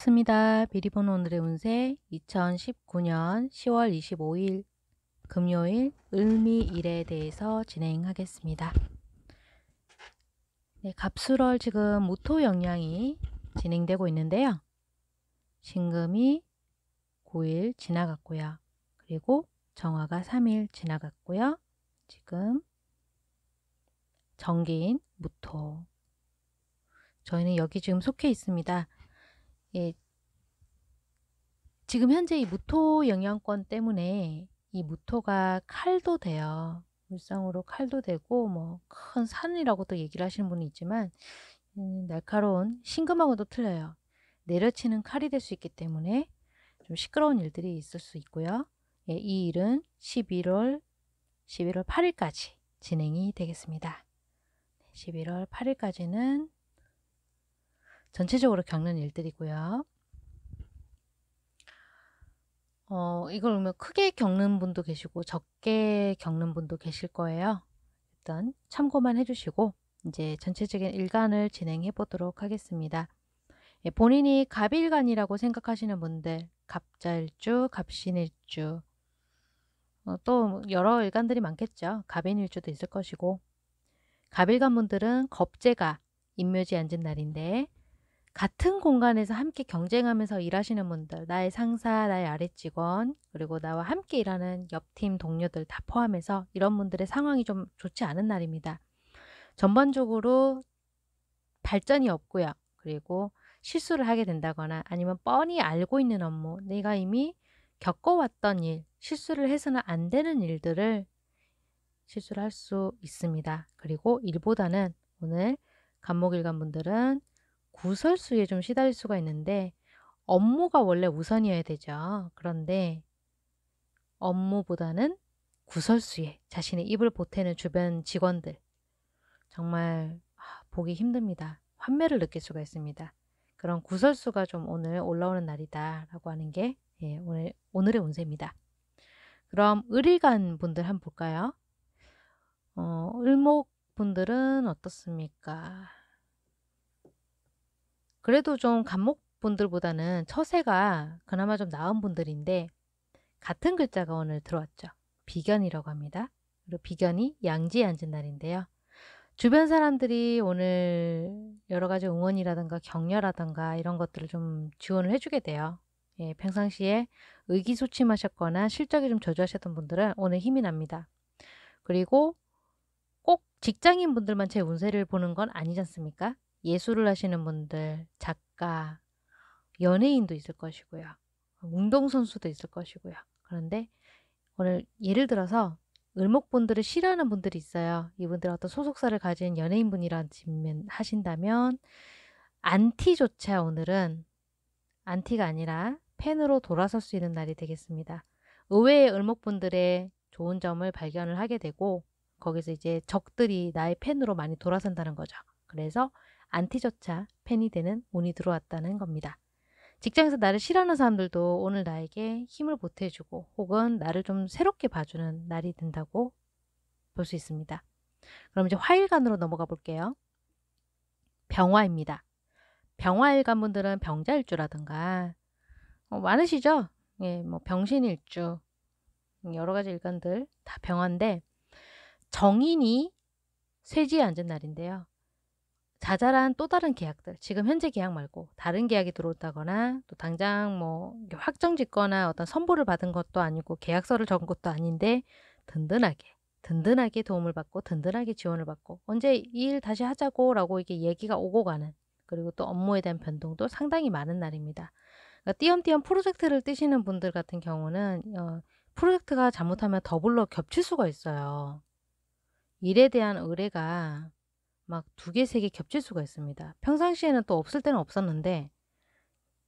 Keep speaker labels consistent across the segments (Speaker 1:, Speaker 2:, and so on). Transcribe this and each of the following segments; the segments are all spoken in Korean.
Speaker 1: 반갑습니다. 비리보는 오늘의 운세 2019년 10월 25일 금요일 을미일에 대해서 진행하겠습니다. 네, 갑수월 지금 모토 영향이 진행되고 있는데요. 신금이 9일 지나갔고요. 그리고 정화가 3일 지나갔고요. 지금 정기인 무토. 저희는 여기 지금 속해 있습니다. 예, 지금 현재 이 무토 영향권 때문에 이 무토가 칼도 돼요. 물상으로 칼도 되고 뭐 큰 산이라고도 얘기를 하시는 분이 있지만 음, 날카로운 신금하고도 틀려요. 내려치는 칼이 될 수 있기 때문에 좀 시끄러운 일들이 있을 수 있고요. 예, 이 일은 11월 11월 8일까지 진행이 되겠습니다. 11월 8일까지는 전체적으로 겪는 일들이고요. 어, 이걸 보면 크게 겪는 분도 계시고 적게 겪는 분도 계실 거예요. 일단 참고만 해주시고 이제 전체적인 일간을 진행해 보도록 하겠습니다. 예, 본인이 갑일간이라고 생각하시는 분들 갑자일주, 갑신일주 어, 또 여러 일간들이 많겠죠. 갑인일주도 있을 것이고 갑일간 분들은 겁재가 인묘지 앉은 날인데 같은 공간에서 함께 경쟁하면서 일하시는 분들, 나의 상사, 나의 아랫직원, 그리고 나와 함께 일하는 옆팀 동료들 다 포함해서 이런 분들의 상황이 좀 좋지 않은 날입니다. 전반적으로 발전이 없고요. 그리고 실수를 하게 된다거나 아니면 뻔히 알고 있는 업무, 내가 이미 겪어왔던 일, 실수를 해서는 안 되는 일들을 실수를 할 수 있습니다. 그리고 일보다는 오늘 간목일간 분들은 구설수에 좀 시달릴 수가 있는데 업무가 원래 우선이어야 되죠. 그런데 업무보다는 구설수에 자신의 입을 보태는 주변 직원들 정말 보기 힘듭니다. 환멸을 느낄 수가 있습니다. 그런 구설수가 좀 오늘 올라오는 날이다라고 하는 게 예, 오늘, 오늘의 운세입니다. 그럼 을일간 분들 한번 볼까요? 어, 을목 분들은 어떻습니까? 그래도 좀감목분들보다는 처세가 그나마 좀 나은 분들인데 같은 글자가 오늘 들어왔죠. 비견이라고 합니다. 그리고 비견이 양지에 앉은 날인데요. 주변 사람들이 오늘 여러 가지 응원이라든가 격려라든가 이런 것들을 좀 지원을 해주게 돼요. 예, 평상시에 의기소침하셨거나 실적이 좀 저조하셨던 분들은 오늘 힘이 납니다. 그리고 꼭 직장인 분들만 제 운세를 보는 건 아니지 않습니까? 예술을 하시는 분들, 작가, 연예인도 있을 것이고요. 운동선수도 있을 것이고요. 그런데 오늘 예를 들어서 을목분들을 싫어하는 분들이 있어요. 이분들 어떤 소속사를 가진 연예인분이라면 하신다면 안티조차 오늘은 안티가 아니라 팬으로 돌아설 수 있는 날이 되겠습니다. 의외의 을목분들의 좋은 점을 발견을 하게 되고 거기서 이제 적들이 나의 팬으로 많이 돌아선다는 거죠. 그래서 안티조차 팬이 되는 운이 들어왔다는 겁니다. 직장에서 나를 싫어하는 사람들도 오늘 나에게 힘을 보태주고 혹은 나를 좀 새롭게 봐주는 날이 된다고 볼 수 있습니다. 그럼 이제 화일간으로 넘어가 볼게요. 병화입니다. 병화일간 분들은 병자일주라든가 어, 많으시죠? 예, 뭐 병신일주 음, 여러 가지 일간들 다 병화인데 정인이 쇠지에 앉은 날인데요. 자잘한 또 다른 계약들, 지금 현재 계약 말고 다른 계약이 들어온다거나 또 당장 뭐 확정 짓거나 어떤 선보를 받은 것도 아니고 계약서를 적은 것도 아닌데 든든하게, 든든하게 도움을 받고 든든하게 지원을 받고 언제 이 일 다시 하자고 라고 이게 얘기가 오고 가는 그리고 또 업무에 대한 변동도 상당히 많은 날입니다. 그러니까 띄엄띄엄 프로젝트를 뛰시는 분들 같은 경우는 어, 프로젝트가 잘못하면 더블로 겹칠 수가 있어요. 일에 대한 의뢰가 막두 개, 세 개 겹칠 수가 있습니다. 평상시에는 또 없을 때는 없었는데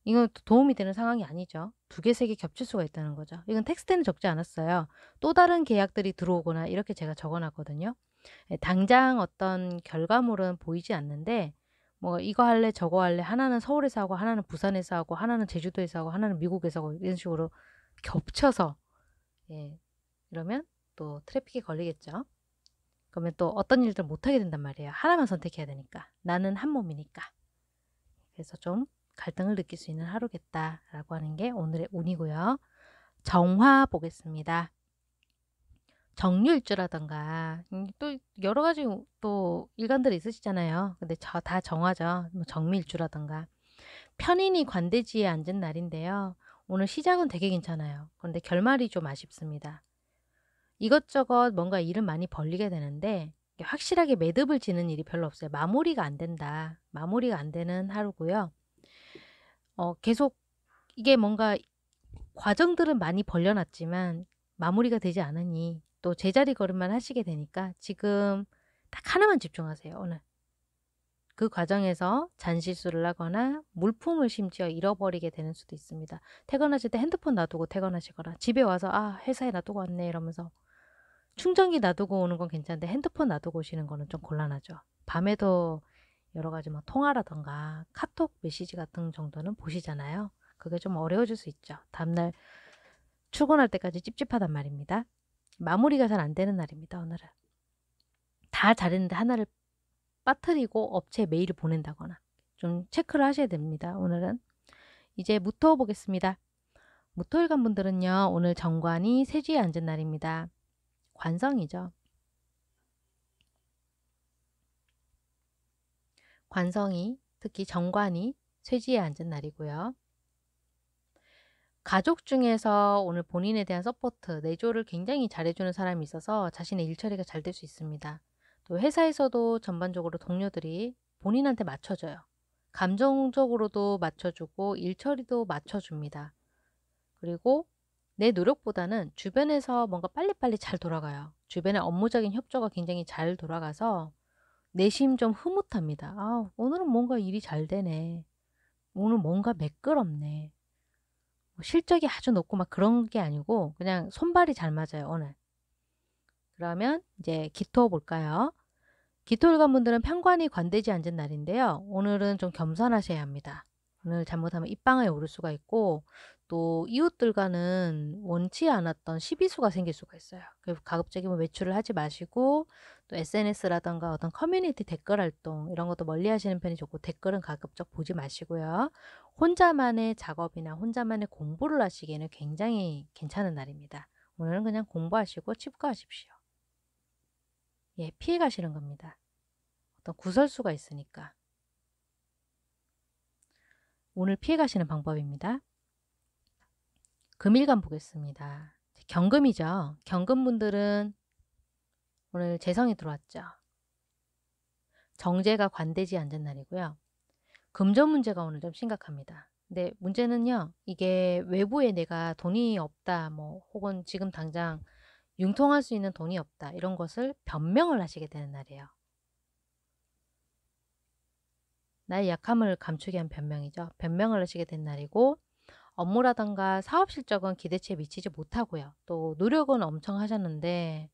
Speaker 1: 이건 도움이 되는 상황이 아니죠. 두 개, 세 개 겹칠 수가 있다는 거죠. 이건 텍스트에는 적지 않았어요. 또 다른 계약들이 들어오거나 이렇게 제가 적어놨거든요. 예, 당장 어떤 결과물은 보이지 않는데 뭐 이거 할래 저거 할래 하나는 서울에서 하고 하나는 부산에서 하고 하나는 제주도에서 하고 하나는 미국에서 하고 이런 식으로 겹쳐서 예 이러면 또 트래픽이 걸리겠죠. 그러면 또 어떤 일들 못하게 된단 말이에요. 하나만 선택해야 되니까. 나는 한 몸이니까. 그래서 좀 갈등을 느낄 수 있는 하루겠다라고 하는 게 오늘의 운이고요. 정화 보겠습니다. 정률주라던가 음, 또 여러 가지 또 일관들이 있으시잖아요. 근데 저 다 정화죠. 뭐 정밀주라던가 편인이 관대지에 앉은 날인데요. 오늘 시작은 되게 괜찮아요. 그런데 결말이 좀 아쉽습니다. 이것저것 뭔가 일을 많이 벌리게 되는데 확실하게 매듭을 지는 일이 별로 없어요. 마무리가 안 된다. 마무리가 안 되는 하루고요. 어, 계속 이게 뭔가 과정들은 많이 벌려놨지만 마무리가 되지 않으니 또 제자리 걸음만 하시게 되니까 지금 딱 하나만 집중하세요. 오늘 그 과정에서 잔실수를 하거나 물품을 심지어 잃어버리게 되는 수도 있습니다. 퇴근하실 때 핸드폰 놔두고 퇴근하시거나 집에 와서 아 회사에 놔두고 왔네 이러면서 충전기 놔두고 오는 건 괜찮은데 핸드폰 놔두고 오시는 거는 좀 곤란하죠. 밤에도 여러 가지 막 뭐 통화라던가 카톡 메시지 같은 정도는 보시잖아요. 그게 좀 어려워질 수 있죠. 다음날 출근할 때까지 찝찝하단 말입니다. 마무리가 잘 안 되는 날입니다, 오늘은. 다 잘했는데 하나를 빠뜨리고 업체에 메일을 보낸다거나 좀 체크를 하셔야 됩니다, 오늘은. 이제 무토 보겠습니다. 무토일간 분들은요, 오늘 정관이 세지에 앉은 날입니다. 관성이죠. 관성이 특히 정관이 쇠지에 앉은 날이고요. 가족 중에서 오늘 본인에 대한 서포트, 내조를 굉장히 잘해주는 사람이 있어서 자신의 일처리가 잘 될 수 있습니다. 또 회사에서도 전반적으로 동료들이 본인한테 맞춰줘요. 감정적으로도 맞춰주고 일처리도 맞춰줍니다. 그리고 내 노력보다는 주변에서 뭔가 빨리빨리 잘 돌아가요. 주변의 업무적인 협조가 굉장히 잘 돌아가서 내심 좀 흐뭇합니다. 아, 오늘은 뭔가 일이 잘 되네. 오늘 뭔가 매끄럽네. 뭐 실적이 아주 높고 막 그런 게 아니고 그냥 손발이 잘 맞아요, 오늘. 그러면 이제 기토 볼까요? 기토일관분들은 편관이 관대지 앉은 날인데요. 오늘은 좀 겸손하셔야 합니다. 오늘 잘못하면 입방에 오를 수가 있고 또 이웃들과는 원치 않았던 시비수가 생길 수가 있어요. 그래서 가급적이면 뭐 외출을 하지 마시고 또 SNS라던가 어떤 커뮤니티 댓글 활동 이런 것도 멀리 하시는 편이 좋고 댓글은 가급적 보지 마시고요. 혼자만의 작업이나 혼자만의 공부를 하시기에는 굉장히 괜찮은 날입니다. 오늘은 그냥 공부하시고 집과하십시오. 예, 피해 가시는 겁니다. 어떤 구설수가 있으니까. 오늘 피해 가시는 방법입니다. 금일간 보겠습니다. 경금이죠. 경금분들은 오늘 재성이 들어왔죠. 정제가 관대지 않은 날이고요. 금전 문제가 오늘 좀 심각합니다. 근데 문제는요, 이게 외부에 내가 돈이 없다, 뭐, 혹은 지금 당장 융통할 수 있는 돈이 없다, 이런 것을 변명을 하시게 되는 날이에요. 나의 약함을 감추기위한 변명이죠. 변명을 하시게 된 날이고, 업무라던가 사업 실적은 기대치에 미치지 못하고요. 또 노력은 엄청 하셨는데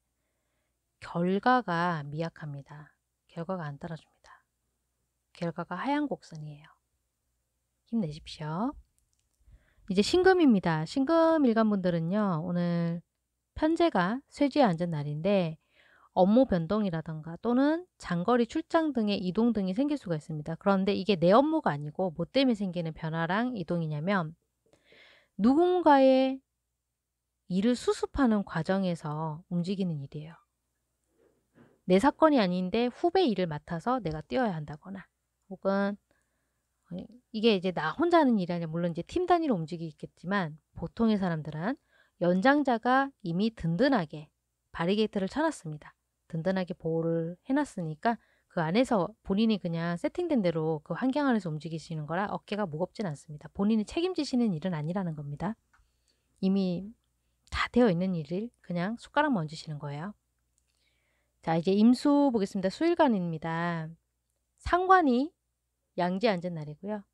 Speaker 1: 결과가 미약합니다. 결과가 안 따라줍니다. 결과가 하얀 곡선이에요. 힘내십시오. 이제 신금입니다. 신금 일간분들은요. 오늘 편제가 쇠지에 앉은 날인데 업무 변동이라던가 또는 장거리 출장 등의 이동 등이 생길 수가 있습니다. 그런데 이게 내 업무가 아니고 뭐 때문에 생기는 변화랑 이동이냐면 누군가의 일을 수습하는 과정에서 움직이는 일이에요. 내 사건이 아닌데 후배 일을 맡아서 내가 뛰어야 한다거나 혹은 이게 이제 나 혼자 하는 일이 아니라 물론 이제 팀 단위로 움직이겠지만 보통의 사람들은 연장자가 이미 든든하게 바리게이트를 쳐놨습니다. 든든하게 보호를 해놨으니까 그 안에서 본인이 그냥 세팅된 대로 그 환경 안에서 움직이시는 거라 어깨가 무겁진 않습니다. 본인이 책임지시는 일은 아니라는 겁니다. 이미 다 되어 있는 일을 그냥 숟가락 만지시는 거예요. 자, 이제 임수 보겠습니다. 수일간입니다. 상관이 양지 앉은 날이고요.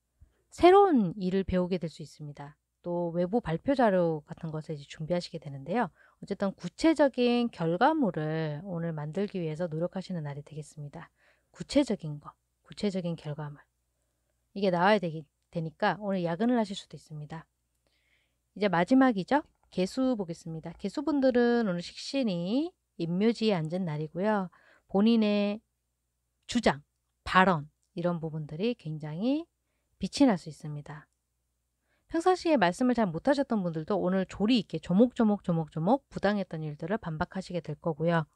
Speaker 1: 새로운 일을 배우게 될 수 있습니다. 또 외부 발표 자료 같은 것을 이제 준비하시게 되는데요. 어쨌든 구체적인 결과물을 오늘 만들기 위해서 노력하시는 날이 되겠습니다. 구체적인 거, 구체적인 결과물. 이게 나와야 되기, 되니까 오늘 야근을 하실 수도 있습니다. 이제 마지막이죠. 개수 보겠습니다. 개수분들은 오늘 식신이 임묘지에 앉은 날이고요. 본인의 주장, 발언 이런 부분들이 굉장히 빛이 날 수 있습니다. 평상시에 말씀을 잘 못하셨던 분들도 오늘 조리 있게 조목조목 조목조목 부당했던 일들을 반박하시게 될 거고요.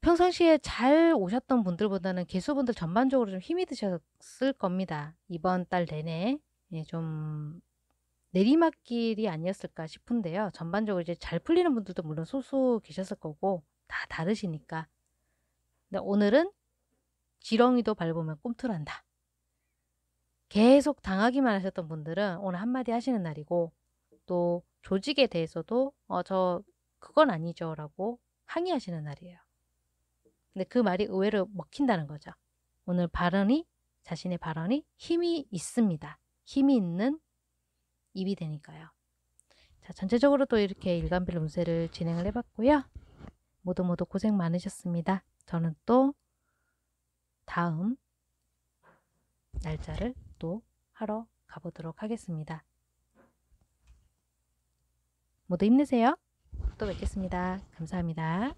Speaker 1: 평상시에 잘 오셨던 분들보다는 개수분들 전반적으로 좀 힘이 드셨을 겁니다. 이번 달 내내 예, 좀 내리막길이 아니었을까 싶은데요. 전반적으로 이제 잘 풀리는 분들도 물론 소수 계셨을 거고 다 다르시니까. 근데 오늘은 지렁이도 밟으면 꿈틀한다. 계속 당하기만 하셨던 분들은 오늘 한마디 하시는 날이고 또 조직에 대해서도 어저 그건 아니죠 라고 항의하시는 날이에요. 근데 그 말이 의외로 먹힌다는 거죠. 오늘 발언이 자신의 발언이 힘이 있습니다. 힘이 있는 입이 되니까요. 자, 전체적으로 또 이렇게 일간별 운세를 진행을 해봤고요. 모두 모두 고생 많으셨습니다. 저는 또 다음 날짜를 또 하러 가보도록 하겠습니다. 모두 힘내세요. 또 뵙겠습니다. 감사합니다.